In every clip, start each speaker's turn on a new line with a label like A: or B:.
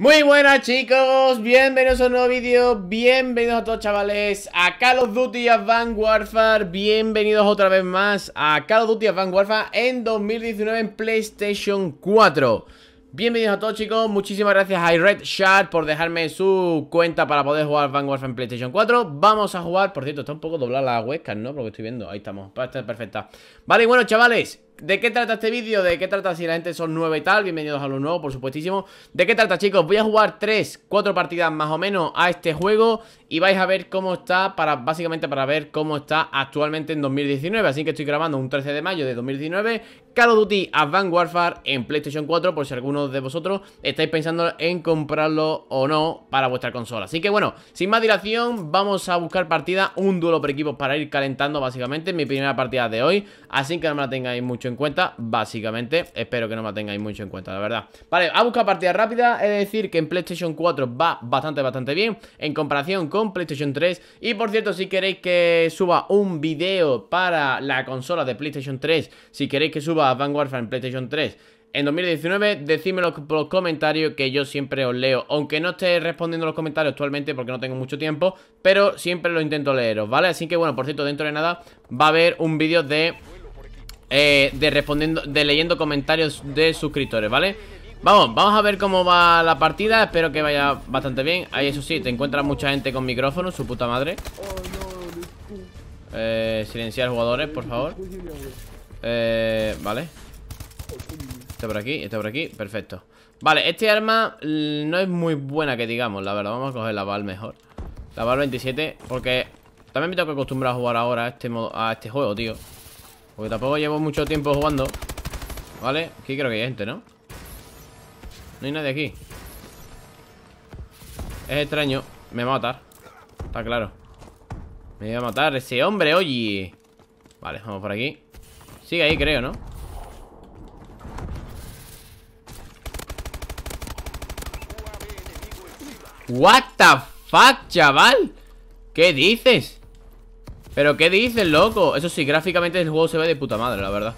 A: Muy buenas chicos, bienvenidos a un nuevo vídeo, bienvenidos a todos chavales a Call of Duty Advanced Warfare Bienvenidos otra vez más a Call of Duty Advanced Warfare en 2019 en PlayStation 4 Bienvenidos a todos chicos, muchísimas gracias a Red Shard por dejarme su cuenta para poder jugar Advanced Warfare en PlayStation 4 Vamos a jugar, por cierto está un poco doblada la webcam, ¿no? porque estoy viendo, ahí estamos, estar perfecta Vale, bueno chavales, ¿De qué trata este vídeo? ¿De qué trata si la gente son nueva y tal? Bienvenidos a lo nuevo, por supuestísimo ¿De qué trata, chicos? Voy a jugar 3, 4 partidas más o menos a este juego Y vais a ver cómo está, para básicamente para ver cómo está actualmente en 2019 Así que estoy grabando un 13 de mayo de 2019 Call of Duty Advanced Warfare en PlayStation 4 Por si alguno de vosotros estáis pensando en comprarlo o no para vuestra consola Así que bueno, sin más dilación, vamos a buscar partida Un duelo por equipos para ir calentando básicamente Mi primera partida de hoy Así que no me la tengáis mucho en cuenta, básicamente. Espero que no me tengáis mucho en cuenta, la verdad. Vale, a buscar partida rápida. He de decir que en PlayStation 4 va bastante, bastante bien en comparación con PlayStation 3. Y por cierto, si queréis que suba un vídeo para la consola de PlayStation 3, si queréis que suba Vanguard en PlayStation 3, en 2019, decídmelo por los comentarios que yo siempre os leo. Aunque no esté respondiendo los comentarios actualmente porque no tengo mucho tiempo, pero siempre lo intento leeros, ¿vale? Así que bueno, por cierto, dentro de nada va a haber un vídeo de eh, de respondiendo, de leyendo comentarios de suscriptores, ¿vale? Vamos, vamos a ver cómo va la partida Espero que vaya bastante bien Ahí eso sí, te encuentras mucha gente con micrófono Su puta madre eh, Silenciar jugadores, por favor eh, Vale Este por aquí, este por aquí, perfecto Vale, este arma mm, no es muy buena que digamos La verdad, vamos a coger la Val mejor La Val 27, porque También me tengo que acostumbrar a jugar ahora a este, a este juego, tío porque tampoco llevo mucho tiempo jugando Vale, aquí creo que hay gente, ¿no? No hay nadie aquí Es extraño Me va a matar Está claro Me va a matar ese hombre, oye Vale, vamos por aquí Sigue ahí, creo, ¿no? What the fuck, chaval ¿Qué dices? ¿Pero qué dices, loco? Eso sí, gráficamente el juego se ve de puta madre, la verdad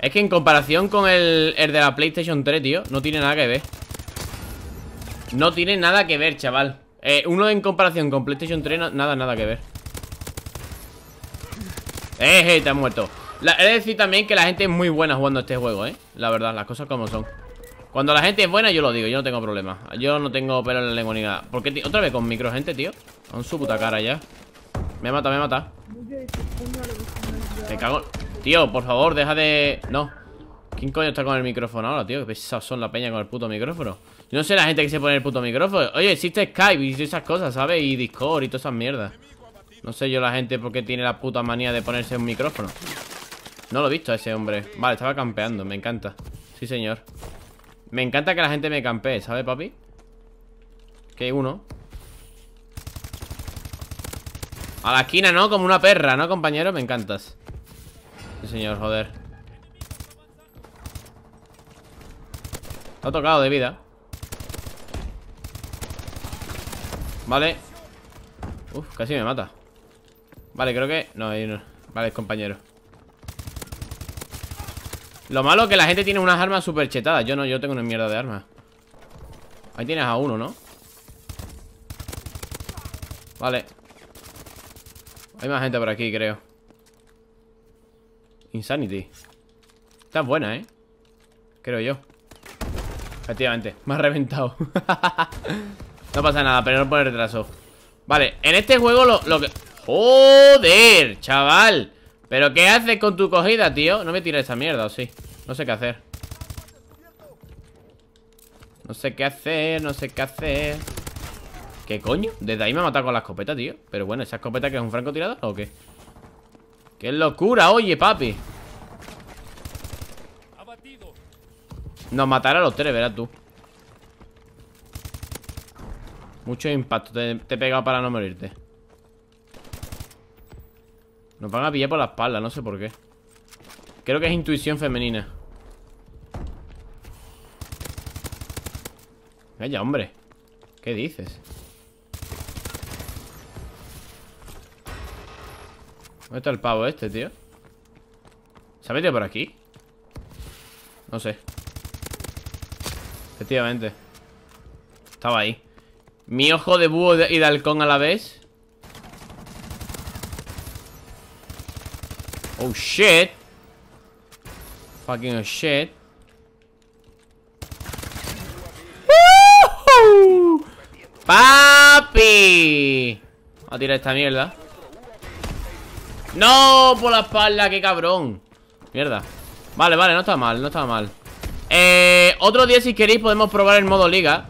A: Es que en comparación con el, de la PlayStation 3, tío No tiene nada que ver No tiene nada que ver, chaval eh, Uno en comparación con PlayStation 3 Nada, nada que ver Eh, eh, te has muerto He de decir también que la gente es muy buena jugando este juego, eh La verdad, las cosas como son Cuando la gente es buena, yo lo digo, yo no tengo problema Yo no tengo pelo en la lengua ni nada ¿Por qué, otra vez con micro gente, tío? Con su puta cara ya me mata, me mata. Me cago. Tío, por favor, deja de. No. ¿Quién coño está con el micrófono ahora, tío? Qué pesados son la peña con el puto micrófono. Yo no sé la gente que se pone el puto micrófono. Oye, existe Skype y esas cosas, ¿sabes? Y Discord y todas esas mierdas. No sé yo la gente por qué tiene la puta manía de ponerse un micrófono. No lo he visto a ese hombre. Vale, estaba campeando, me encanta. Sí, señor. Me encanta que la gente me campee, ¿sabes, papi? Que uno. A la esquina, ¿no? Como una perra, ¿no, compañero? Me encantas Sí, señor, joder Está tocado de vida Vale Uf, casi me mata Vale, creo que... No, hay Vale, compañero Lo malo es que la gente tiene unas armas súper chetadas Yo no, yo tengo una mierda de armas Ahí tienes a uno, ¿no? Vale hay más gente por aquí, creo Insanity Está buena, ¿eh? Creo yo Efectivamente, me ha reventado No pasa nada, pero no pone retraso Vale, en este juego lo, lo que... ¡Joder, chaval! ¿Pero qué haces con tu cogida, tío? No me tires esa mierda, ¿o sí? No sé qué hacer No sé qué hacer, no sé qué hacer ¿Qué coño? Desde ahí me ha matado con la escopeta, tío Pero bueno, ¿esa escopeta que es un francotirador o qué? ¡Qué locura, oye, papi! Nos matará a los tres, verás tú Mucho impacto Te, he pegado para no morirte Nos van a pillar por la espalda, no sé por qué Creo que es intuición femenina Vaya, hombre ¿Qué dices? ¿Dónde está el pavo este, tío? ¿Se ha metido por aquí? No sé Efectivamente Estaba ahí Mi ojo de búho y de halcón a la vez Oh shit Fucking shit ¡Papi! A tirar esta mierda ¡No! Por la espalda, qué cabrón Mierda Vale, vale, no está mal, no está mal Eh... Otro día si queréis podemos probar el modo liga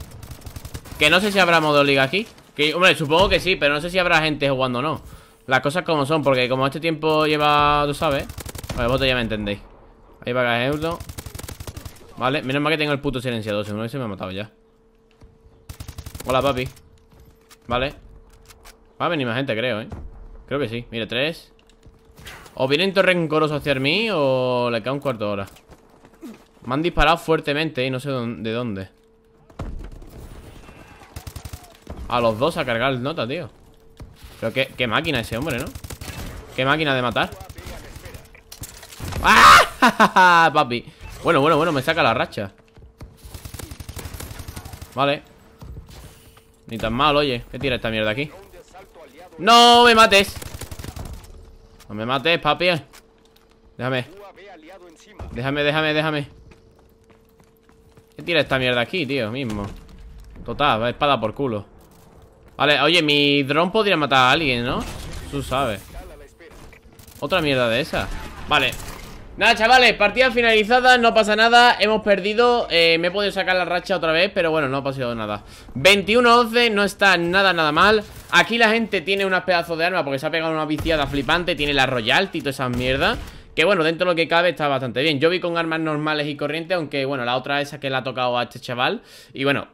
A: Que no sé si habrá modo liga aquí que, Hombre, supongo que sí, pero no sé si habrá gente jugando o no Las cosas como son, porque como este tiempo lleva... Tú sabes Vale, pues vosotros ya me entendéis Ahí va a euro Vale, menos mal que tengo el puto silenciador Seguro que se me ha matado ya Hola, papi Vale Va a venir más gente, creo, ¿eh? Creo que sí Mira, tres o vienen rencorosos hacia mí o le queda un cuarto de hora. Me han disparado fuertemente y no sé de dónde. A los dos a cargar el nota, tío. Pero qué, qué máquina ese hombre, ¿no? Qué máquina de matar. ¡Ah! Papi. Bueno, bueno, bueno, me saca la racha. Vale. Ni tan mal, oye. ¿Qué tira esta mierda aquí? ¡No me mates! me mates, papi Déjame Déjame, déjame, déjame ¿Qué tira esta mierda aquí, tío? Mismo Total, espada por culo Vale, oye, mi dron podría matar a alguien, ¿no? Tú sabes Otra mierda de esa Vale, Nada, chavales, partida finalizada, no pasa nada Hemos perdido, eh, me he podido sacar la racha otra vez Pero bueno, no ha pasado nada 21-11, no está nada, nada mal Aquí la gente tiene unas pedazos de arma, Porque se ha pegado una viciada flipante Tiene la Royal, y todas esas que bueno, dentro de lo que cabe está bastante bien Yo vi con armas normales y corrientes Aunque bueno, la otra esa que le ha tocado a este chaval Y bueno,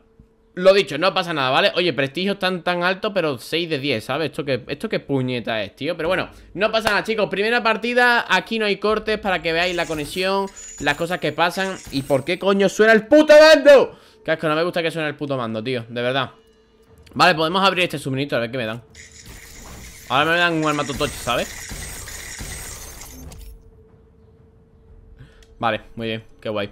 A: lo dicho, no pasa nada, ¿vale? Oye, prestigio tan tan alto, pero 6 de 10, ¿sabes? Esto que, esto puñeta es, tío Pero bueno, no pasa nada, chicos Primera partida, aquí no hay cortes para que veáis la conexión Las cosas que pasan Y por qué coño suena el puto mando Casco, no me gusta que suene el puto mando, tío De verdad Vale, podemos abrir este suministro, a ver qué me dan Ahora me dan un armato ¿sabes? Vale, muy bien, qué guay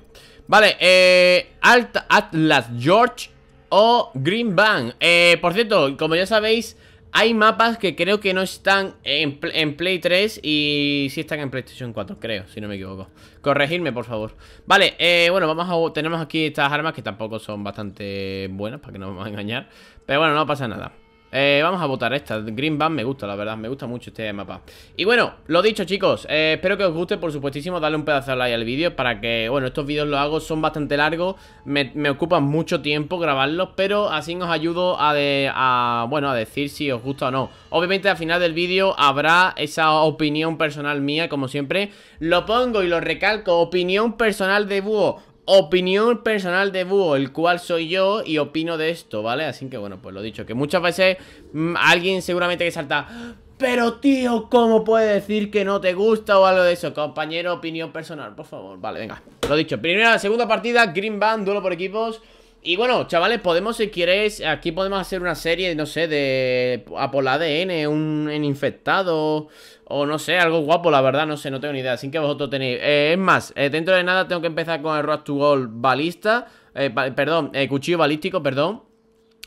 A: Vale, eh... Alt Atlas George o Green Bank. Eh, por cierto, como ya sabéis, hay mapas que creo que no están en, Play 3 y sí están en PlayStation 4, creo, si no me equivoco. Corregirme, por favor. Vale, eh, bueno, vamos a, tenemos aquí estas armas que tampoco son bastante buenas, para que no vamos a engañar. Pero bueno, no pasa nada. Eh, vamos a votar esta. Green Band me gusta, la verdad. Me gusta mucho este mapa. Y bueno, lo dicho, chicos. Eh, espero que os guste, por supuestísimo. darle un pedazo de like al vídeo para que... Bueno, estos vídeos los hago, son bastante largos. Me, me ocupan mucho tiempo grabarlos, pero así os ayudo a, Bueno, a decir si os gusta o no. Obviamente, al final del vídeo habrá esa opinión personal mía, como siempre. Lo pongo y lo recalco. Opinión personal de Búho opinión personal de Búho, el cual soy yo y opino de esto, ¿vale? Así que bueno, pues lo dicho, que muchas veces mm, alguien seguramente que salta... Pero tío, ¿cómo puede decir que no te gusta o algo de eso? Compañero, opinión personal, por favor. Vale, venga. Lo dicho, primera, segunda partida, Green Band, duelo por equipos. Y bueno, chavales, podemos, si queréis, aquí podemos hacer una serie, no sé, de la ADN, un, infectado, o no sé, algo guapo, la verdad, no sé, no tengo ni idea, sin que vosotros tenéis. Eh, es más, eh, dentro de nada tengo que empezar con el Rock to Gold balista, eh, perdón, cuchillo balístico, perdón.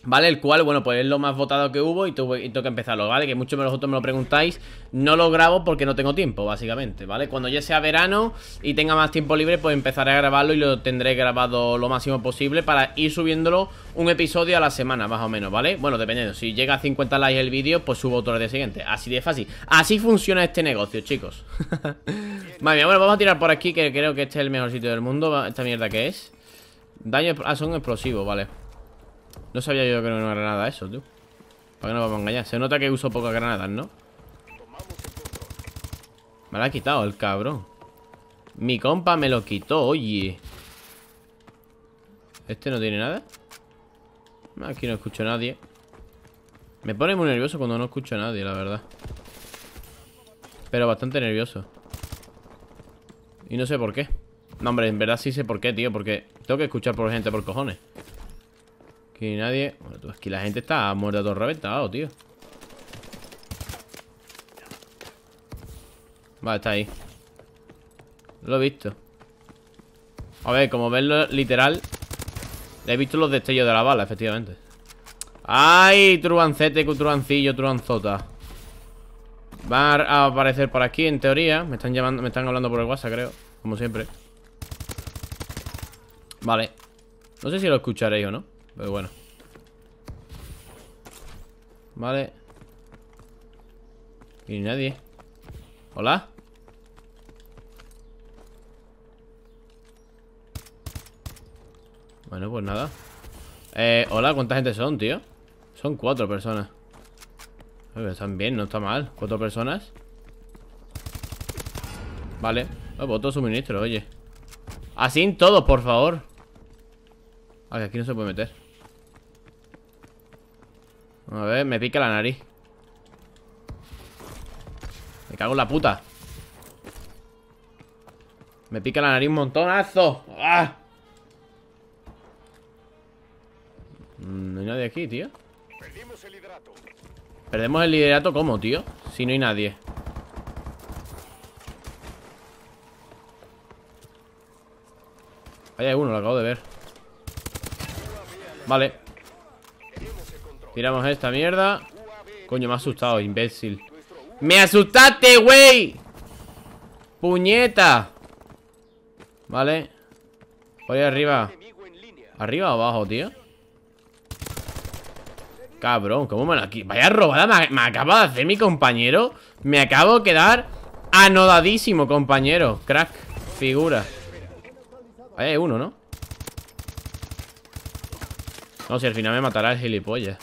A: ¿Vale? El cual, bueno, pues es lo más votado que hubo y, tuve, tengo que empezarlo, ¿vale? Que muchos de vosotros me lo preguntáis. No lo grabo porque no tengo tiempo, básicamente, ¿vale? Cuando ya sea verano y tenga más tiempo libre, pues empezaré a grabarlo y lo tendré grabado lo máximo posible para ir subiéndolo un episodio a la semana, más o menos, ¿vale? Bueno, dependiendo. Si llega a 50 likes el vídeo, pues subo otro el día siguiente. Así de fácil. Así funciona este negocio, chicos. Madre bueno, vamos a tirar por aquí, que creo que este es el mejor sitio del mundo. Esta mierda que es. Daño... Ah, son explosivos, vale. No sabía yo que no era una granada eso, tío. ¿Para qué nos vamos a engañar? Se nota que uso pocas granadas, ¿no? Me la ha quitado el cabrón. Mi compa me lo quitó, oye. ¿Este no tiene nada? Aquí no escucho a nadie. Me pone muy nervioso cuando no escucho a nadie, la verdad. Pero bastante nervioso. Y no sé por qué. No, hombre, en verdad sí sé por qué, tío. Porque tengo que escuchar por gente por cojones. Aquí nadie. Bueno, tú, es que la gente está muerta todo reventado, tío. Vale, está ahí. Lo he visto. A ver, como verlo literal, le he visto los destellos de la bala, efectivamente. ¡Ay! Truancete, truancillo, truanzota. Va a aparecer por aquí, en teoría. Me están llamando, me están hablando por el WhatsApp, creo. Como siempre. Vale. No sé si lo escucharéis o no. Pero bueno. Vale. Y nadie. ¿Hola? Bueno, pues nada. Eh, hola, ¿cuánta gente son, tío? Son cuatro personas. ver, están bien, no está mal. Cuatro personas. Vale. Eh, voto suministro, oye. Así en todos, por favor. Ah, aquí no se puede meter. A ver, me pica la nariz Me cago en la puta Me pica la nariz un montonazo ¡Ah! mm, No hay nadie aquí, tío el ¿Perdemos el liderato cómo, tío? Si no hay nadie Ahí hay uno, lo acabo de ver Vale Tiramos esta mierda Coño, me ha asustado, imbécil ¡Me asustaste, güey! ¡Puñeta! Vale Voy arriba ¿Arriba o abajo, tío? Cabrón, ¿cómo me la... Vaya robada me, acaba de hacer mi compañero Me acabo de quedar anodadísimo, compañero Crack, figura Ahí hay uno, ¿no? No, si al final me matará el gilipollas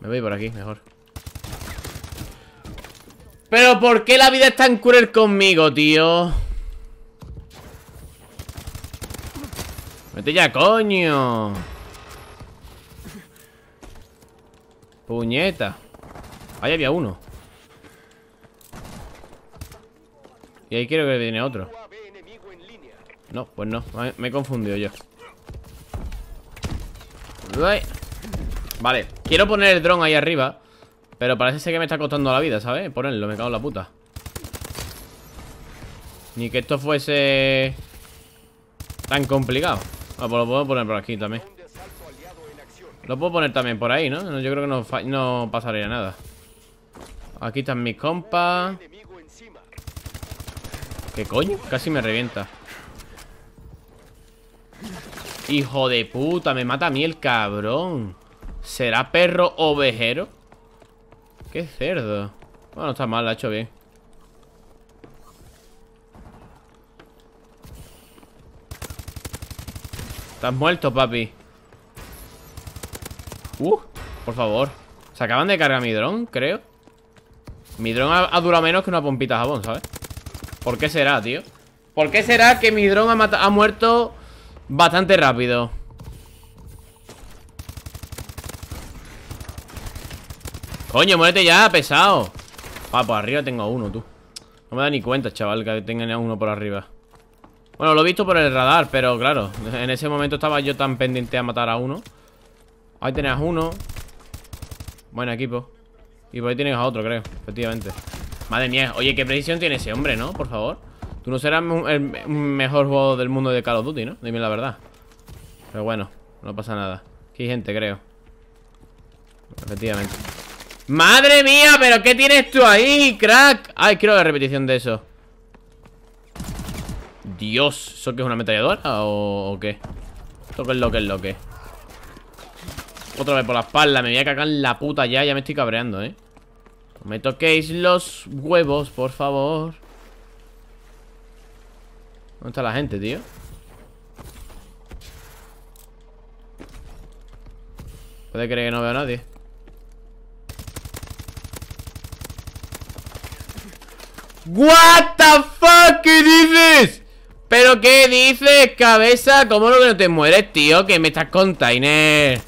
A: me voy por aquí, mejor. ¿Pero por qué la vida es tan cruel conmigo, tío? ¡Mete ya, coño. Puñeta. Ahí había uno. Y ahí quiero que viene otro. No, pues no. Me he confundido yo. Vale, quiero poner el dron ahí arriba Pero parece ser que me está costando la vida, ¿sabes? Ponerlo, me cago en la puta Ni que esto fuese Tan complicado Ah, pues lo puedo poner por aquí también Lo puedo poner también por ahí, ¿no? Yo creo que no, no pasaría nada Aquí están mis compas ¿Qué coño? Casi me revienta Hijo de puta, me mata a mí el cabrón ¿Será perro ovejero? Qué cerdo Bueno, está mal, la ha hecho bien Estás muerto, papi Uh, por favor Se acaban de cargar mi dron, creo Mi dron ha, durado menos que una pompita de jabón, ¿sabes? ¿Por qué será, tío? ¿Por qué será que mi dron ha, ha muerto bastante rápido? Coño, muérete ya, pesado Ah, por arriba tengo uno, tú No me da ni cuenta, chaval, que tengan uno por arriba Bueno, lo he visto por el radar Pero claro, en ese momento estaba yo tan pendiente A matar a uno Ahí tenías uno Buen equipo Y por ahí tienes a otro, creo, efectivamente Madre mía, oye, qué precisión tiene ese hombre, ¿no? Por favor Tú no serás el mejor jugador del mundo de Call of Duty, ¿no? Dime la verdad Pero bueno, no pasa nada Aquí hay gente, creo Efectivamente ¡Madre mía! ¿Pero qué tienes tú ahí, crack? Ay, quiero la repetición de eso Dios, ¿eso qué es una ametralladora o, qué? Esto que es lo que es lo que Otra vez por la espalda, me voy a cagar la puta ya Ya me estoy cabreando, ¿eh? No me toquéis los huevos, por favor ¿Dónde está la gente, tío? Puede creer que no veo a nadie What the fuck, ¿qué dices? ¿Pero qué dices, cabeza? ¿Cómo lo que no te mueres, tío? Que me estás container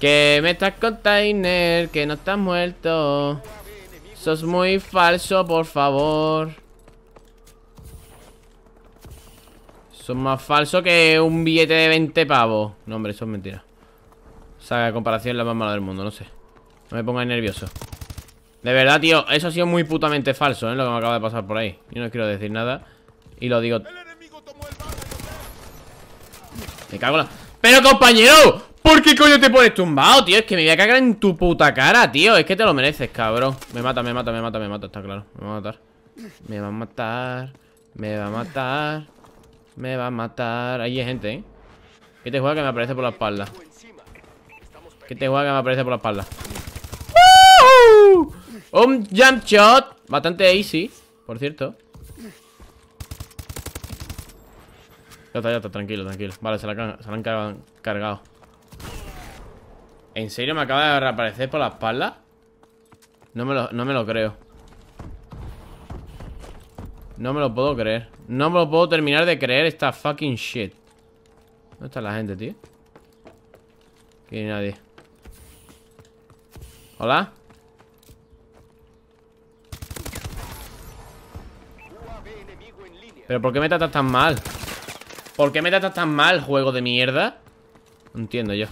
A: Que me estás container Que no estás muerto Sos muy falso, por favor Sos más falso que un billete de 20 pavos No, hombre, eso es mentira O sea, comparación es la más mala del mundo, no sé No me pongas nervioso de verdad, tío, eso ha sido muy putamente falso, ¿eh? Lo que me acaba de pasar por ahí. Yo no quiero decir nada. Y lo digo. Me cago la. ¡Pero compañero! ¿Por qué coño te pones tumbado, tío? Es que me voy a cagar en tu puta cara, tío. Es que te lo mereces, cabrón. Me mata, me mata, me mata, me mata, está claro. Me va a matar. Me va a matar. Me va a matar. Me va a matar. Ahí hay gente, ¿eh? ¿Qué te juega que me aparece por la espalda? ¿Qué te juega que me aparece por la espalda? ¡Woo! Un jump shot Bastante easy, por cierto Ya está, ya está, tranquilo, tranquilo Vale, se la, han cargado ¿En serio me acaba de reaparecer por la espalda? No me lo, no me lo creo No me lo puedo creer No me lo puedo terminar de creer esta fucking shit ¿Dónde está la gente, tío? Aquí hay nadie ¿Hola? ¿Pero por qué me tratas tan mal? ¿Por qué me tratas tan mal, juego de mierda? No entiendo yo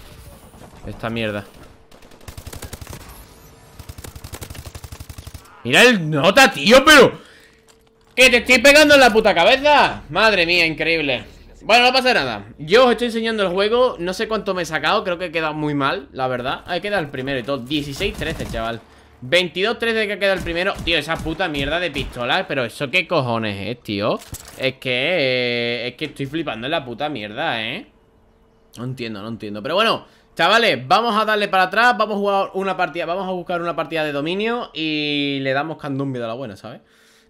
A: Esta mierda Mira el nota, tío, pero... ¡Que te estoy pegando en la puta cabeza! Madre mía, increíble Bueno, no pasa nada Yo os estoy enseñando el juego No sé cuánto me he sacado Creo que he quedado muy mal, la verdad He quedado el primero y todo 16-13, chaval 22-3 de que queda el primero Tío, esa puta mierda de pistolas Pero eso qué cojones es, tío Es que... Eh, es que estoy flipando en la puta mierda, ¿eh? No entiendo, no entiendo Pero bueno, chavales, vamos a darle para atrás Vamos a jugar una partida Vamos a buscar una partida de dominio Y le damos candumbia de la buena, ¿sabes?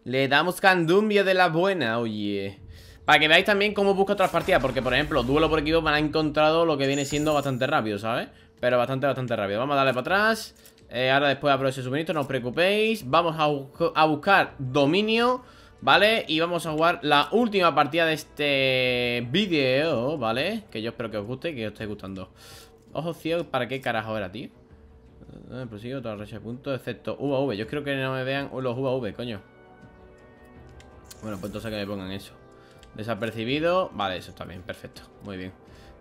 A: Le damos candumbia de la buena, oye Para que veáis también cómo busco otras partidas Porque, por ejemplo, duelo por equipo me han encontrado Lo que viene siendo bastante rápido, ¿sabes? Pero bastante, bastante rápido Vamos a darle para atrás eh, ahora después aprovecho el suministro, no os preocupéis Vamos a, buscar dominio ¿Vale? Y vamos a jugar la última partida de este vídeo, ¿vale? Que yo espero que os guste que os esté gustando Ojo ciego, ¿para qué carajo era, tío? Eh, prosigo pues Otra racha de puntos, excepto UAV Yo creo que no me vean los UAV, coño Bueno, pues entonces que me pongan eso Desapercibido, vale, eso está bien, perfecto Muy bien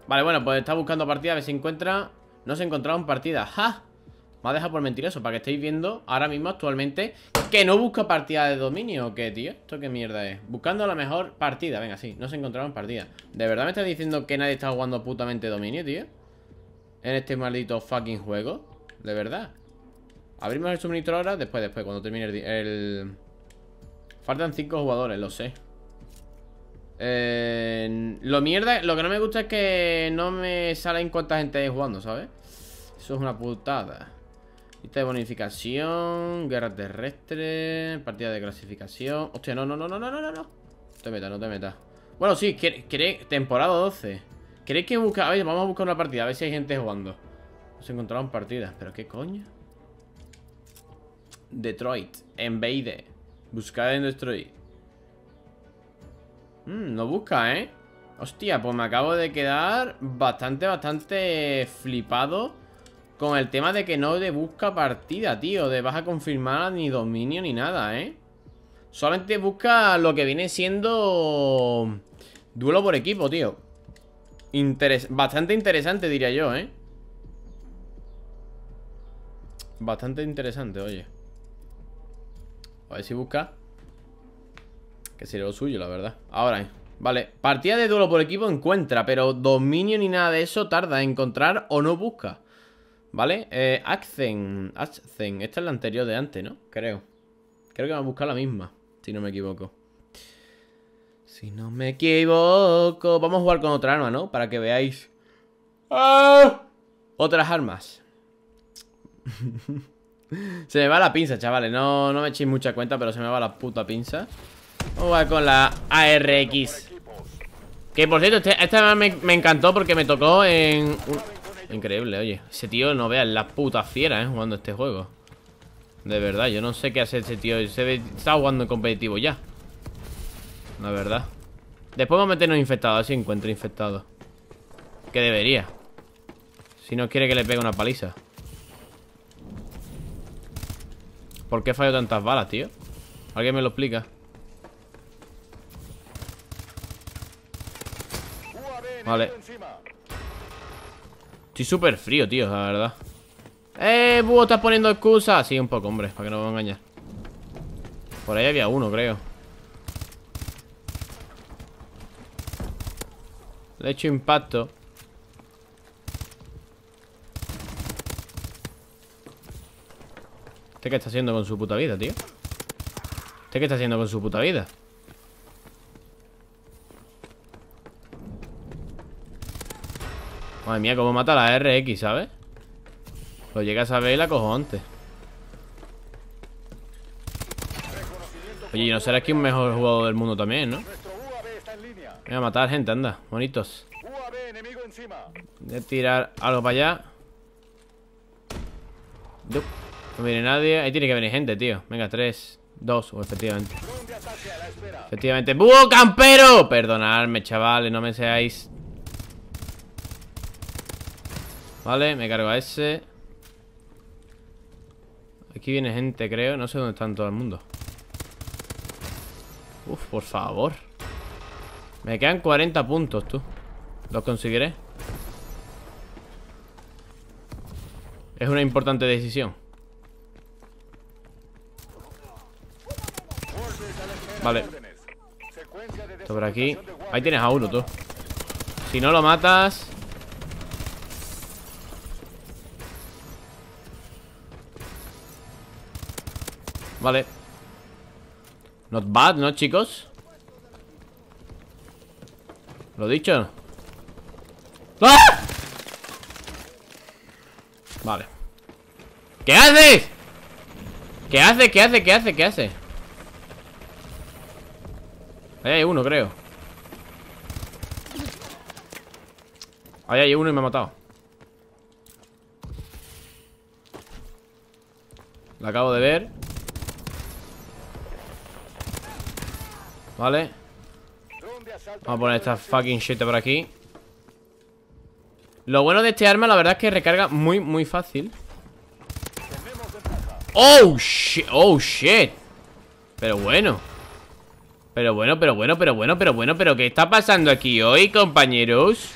A: Vale, bueno, pues está buscando partida, a ver si encuentra No se encontraron partida. ¡ja! Me ha dejado por mentiroso, para que estéis viendo ahora mismo actualmente que no busca partida de dominio o qué, tío. ¿Esto qué mierda es? Buscando la mejor partida. Venga, sí, no se encontraron partida. ¿De verdad me estás diciendo que nadie está jugando putamente dominio, tío? En este maldito fucking juego. ¿De verdad? Abrimos el suministro ahora, después, después, cuando termine el... Faltan cinco jugadores, lo sé. Eh, lo mierda, lo que no me gusta es que no me salen cuánta gente jugando, ¿sabes? Eso es una putada. Lista de bonificación, guerra terrestre, partida de clasificación. Hostia, no, no, no, no, no, no, no. No te metas, no te metas. Bueno, sí, ¿queréis temporada 12? ¿Queréis que busca? A ver, vamos a buscar una partida, a ver si hay gente jugando. Nos encontraron partidas, pero qué coño. Detroit, Invade. Buscar en Detroit. Hmm, no busca, ¿eh? Hostia, pues me acabo de quedar bastante, bastante flipado con el tema de que no de busca partida, tío. De vas a confirmar ni dominio ni nada, ¿eh? Solamente busca lo que viene siendo... Duelo por equipo, tío. Interes bastante interesante, diría yo, ¿eh? Bastante interesante, oye. A ver si busca. Que sería lo suyo, la verdad. Ahora, Vale, partida de duelo por equipo encuentra, pero dominio ni nada de eso tarda en encontrar o no busca. Vale, eh, Accent, Accent. Esta es la anterior de antes, ¿no? Creo Creo que me a buscar la misma Si no me equivoco Si no me equivoco Vamos a jugar con otra arma, ¿no? Para que veáis ¡Ah! Otras armas Se me va la pinza, chavales no, no me echéis mucha cuenta Pero se me va la puta pinza Vamos a jugar con la ARX Que por cierto, este, esta me, me encantó Porque me tocó en... Increíble, oye. Ese tío no vea la puta fiera, ¿eh? Jugando este juego. De verdad, yo no sé qué hace ese tío. Se está jugando en competitivo ya. La verdad. Después vamos a meternos infectados, si encuentro infectado, Que debería. Si no quiere que le pegue una paliza. ¿Por qué fallo tantas balas, tío? ¿Alguien me lo explica? Vale. Estoy súper frío, tío, la verdad ¡Eh, búho! ¿Estás poniendo excusas? Sí, un poco, hombre, para que no me engañe. Por ahí había uno, creo Le he hecho impacto ¿Este qué está haciendo con su puta vida, tío? ¿Este qué está haciendo con su puta vida? Madre mía, cómo mata la RX, ¿sabes? Lo llegas a ver y la cojo antes. Oye, no será que un mejor jugador del mundo también, ¿no? Voy a matar gente, anda, bonitos. Voy a tirar algo para allá. No viene nadie. Ahí tiene que venir gente, tío. Venga, tres, dos, efectivamente. Efectivamente. ¡Buh, campero! Perdonadme, chavales, no me seáis Vale, me cargo a ese Aquí viene gente, creo No sé dónde están todo el mundo Uf, por favor Me quedan 40 puntos, tú ¿Los conseguiré? Es una importante decisión Vale Esto por aquí Ahí tienes a uno, tú Si no lo matas Vale Not bad, ¿no, chicos? Lo dicho ¡Ah! Vale ¿Qué haces? ¿Qué hace? ¿Qué hace? ¿Qué hace? ¿Qué hace? Ahí hay uno, creo Ahí hay uno y me ha matado Lo acabo de ver Vale Vamos a poner esta fucking shit por aquí Lo bueno de este arma La verdad es que recarga muy, muy fácil Oh, shit Oh, shit Pero bueno Pero bueno, pero bueno, pero bueno, pero bueno Pero ¿qué está pasando aquí hoy, compañeros?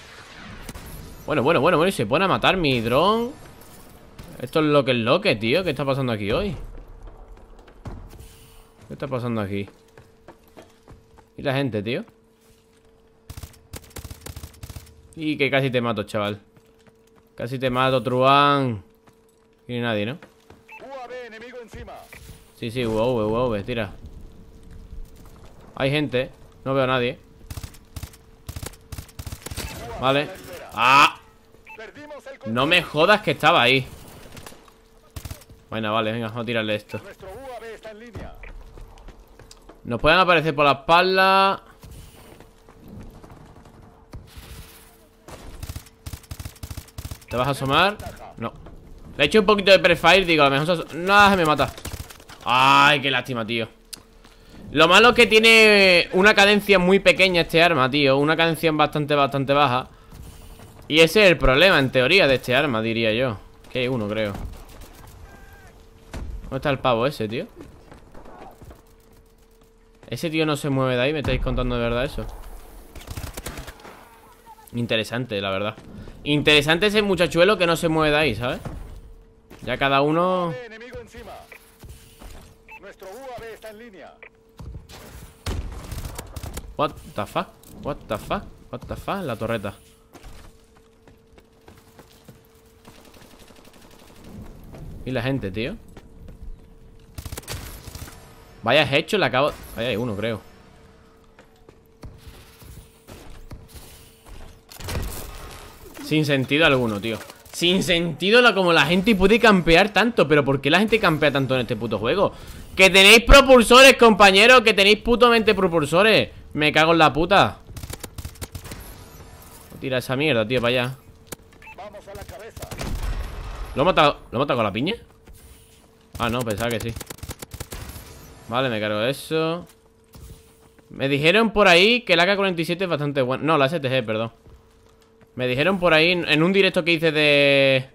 A: Bueno, bueno, bueno, bueno se pone a matar mi dron Esto es lo que es lo que, tío ¿Qué está pasando aquí hoy? ¿Qué está pasando aquí? Y la gente, tío. Y que casi te mato, chaval. Casi te mato, Truán. Y nadie, ¿no? Sí, sí, UAV, UAV, tira. Hay gente. ¿eh? No veo a nadie. Vale. ¡Ah! No me jodas que estaba ahí. Bueno, vale, venga, vamos a tirarle esto. Nos pueden aparecer por la espalda. ¿Te vas a asomar? No. Le he hecho un poquito de prefire, digo, a lo mejor se No, se me mata. Ay, qué lástima, tío. Lo malo es que tiene una cadencia muy pequeña este arma, tío. Una cadencia bastante, bastante baja. Y ese es el problema, en teoría, de este arma, diría yo. Que hay uno, creo. ¿Dónde está el pavo ese, tío? Ese tío no se mueve de ahí, me estáis contando de verdad eso Interesante, la verdad Interesante ese muchachuelo que no se mueve de ahí, ¿sabes? Ya cada uno... What the fuck? What the fuck? What the fuck? La torreta Y la gente, tío Vaya hecho, le acabo... Ahí hay uno, creo. Sin sentido alguno, tío. Sin sentido la, como la gente puede campear tanto. Pero ¿por qué la gente campea tanto en este puto juego? Que tenéis propulsores, compañeros. Que tenéis putamente propulsores. Me cago en la puta. Tira esa mierda, tío, para allá. ¿Lo matado, ¿Lo he matado con la piña? Ah, no, pensaba que sí. Vale, me cargo eso Me dijeron por ahí que el AK-47 es bastante bueno, No, la STG, perdón Me dijeron por ahí, en un directo que hice de...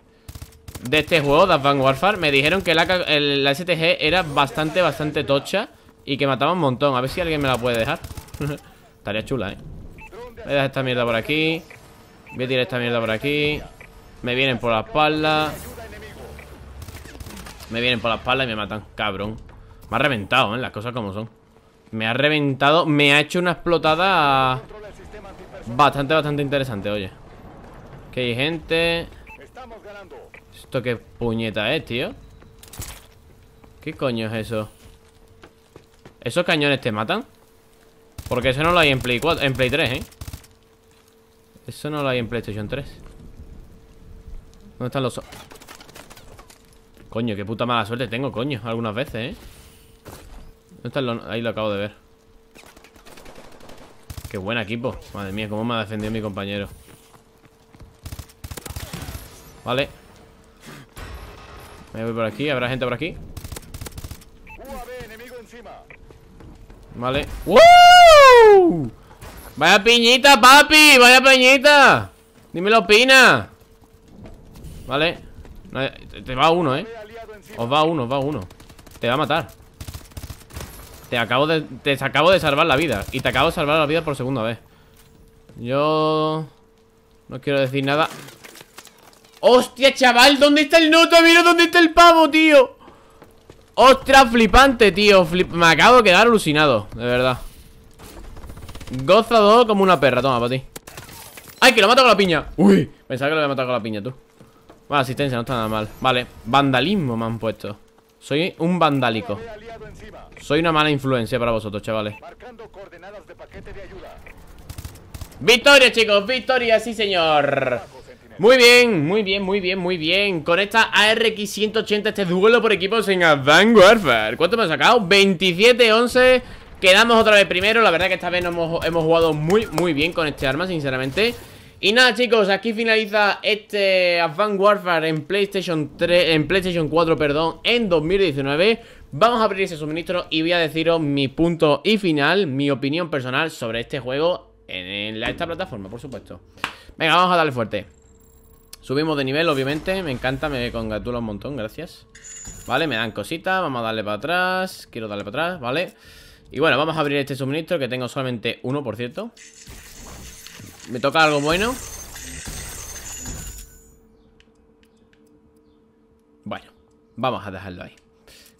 A: De este juego, de Advanced Warfare Me dijeron que la, la STG era bastante, bastante tocha Y que mataba un montón, a ver si alguien me la puede dejar Estaría chula, eh Voy a dejar esta mierda por aquí Voy a tirar esta mierda por aquí Me vienen por la espalda Me vienen por la espalda y me matan Cabrón me ha reventado, ¿eh? Las cosas como son Me ha reventado Me ha hecho una explotada Bastante, bastante interesante, oye Que hay gente ¿Esto qué puñeta es, tío? ¿Qué coño es eso? ¿Esos cañones te matan? Porque eso no lo hay en Play 4 En Play 3, ¿eh? Eso no lo hay en PlayStation 3 ¿Dónde están los... Coño, qué puta mala suerte tengo, coño Algunas veces, ¿eh? Ahí lo acabo de ver. Qué buen equipo. Madre mía, cómo me ha defendido mi compañero. Vale. Me voy por aquí. ¿Habrá gente por aquí? Vale. ¡Vaya piñita, papi! ¡Vaya piñita! dime lo opina. Vale. Te va uno, ¿eh? Os va uno, os va uno. Te va a matar. Te acabo de, te acabo de salvar la vida Y te acabo de salvar la vida por segunda vez Yo... No quiero decir nada ¡Hostia, chaval! ¿Dónde está el nota? ¡Mira dónde está el pavo, tío! ¡Ostras, flipante, tío! Me acabo de quedar alucinado, de verdad Gozado como una perra, toma, para ti ¡Ay, que lo mato con la piña! ¡Uy! Pensaba que lo había matado con la piña, tú Bueno, asistencia, no está nada mal Vale, vandalismo me han puesto soy un vandálico Soy una mala influencia para vosotros, chavales Victoria, chicos, victoria, sí señor Muy bien, muy bien, muy bien, muy bien Con esta ARX 180 Este duelo por equipos en Advanced Warfare ¿Cuánto me ha sacado? 27-11 Quedamos otra vez primero La verdad que esta vez hemos, hemos jugado muy, muy bien con este arma, sinceramente y nada chicos, aquí finaliza este Advanced Warfare en PlayStation 3, en PlayStation 4, perdón, en 2019. Vamos a abrir ese suministro y voy a deciros mi punto y final, mi opinión personal sobre este juego en, esta plataforma, por supuesto. Venga, vamos a darle fuerte. Subimos de nivel, obviamente, me encanta, me congratula un montón, gracias Vale, me dan cositas, vamos a darle para atrás Quiero darle para atrás, vale Y bueno, vamos a abrir este suministro Que tengo solamente uno, por cierto ¿Me toca algo bueno? Bueno, vamos a dejarlo ahí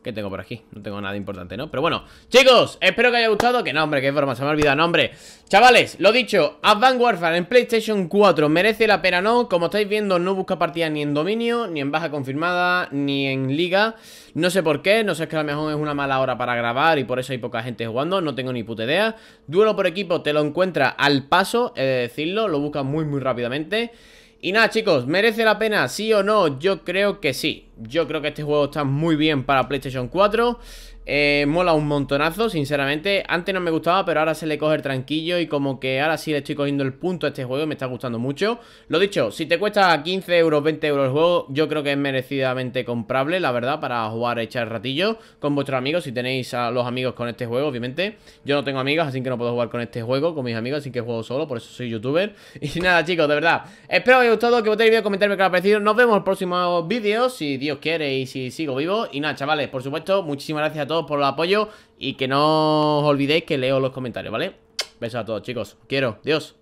A: ¿Qué tengo por aquí? No tengo nada importante, ¿no? Pero bueno, chicos, espero que haya gustado Que no, hombre, qué forma, se me ha olvidado, no, hombre Chavales, lo dicho, Advanced Warfare en PlayStation 4 Merece la pena, ¿no? Como estáis viendo, no busca partidas ni en dominio Ni en baja confirmada, ni en liga No sé por qué, no sé es que a lo mejor es una mala hora para grabar Y por eso hay poca gente jugando, no tengo ni puta idea Duelo por equipo te lo encuentra al paso, he de decirlo Lo busca muy, muy rápidamente y nada chicos, ¿merece la pena sí o no? Yo creo que sí Yo creo que este juego está muy bien para PlayStation 4 eh, mola un montonazo, sinceramente. Antes no me gustaba, pero ahora se le coge el tranquillo y como que ahora sí le estoy cogiendo el punto a este juego me está gustando mucho. Lo dicho, si te cuesta 15 euros, 20 euros el juego, yo creo que es merecidamente comprable, la verdad, para jugar echar ratillo con vuestros amigos, si tenéis a los amigos con este juego, obviamente. Yo no tengo amigos, así que no puedo jugar con este juego, con mis amigos, así que juego solo, por eso soy youtuber. Y nada, chicos, de verdad, espero que os haya gustado, que votéis vídeo, comentarme qué os ha parecido. Nos vemos en el próximo vídeo, si Dios quiere y si sigo vivo. Y nada, chavales, por supuesto, muchísimas gracias a todos por el apoyo y que no os olvidéis que leo los comentarios, ¿vale? Besos a todos, chicos. Quiero. Dios.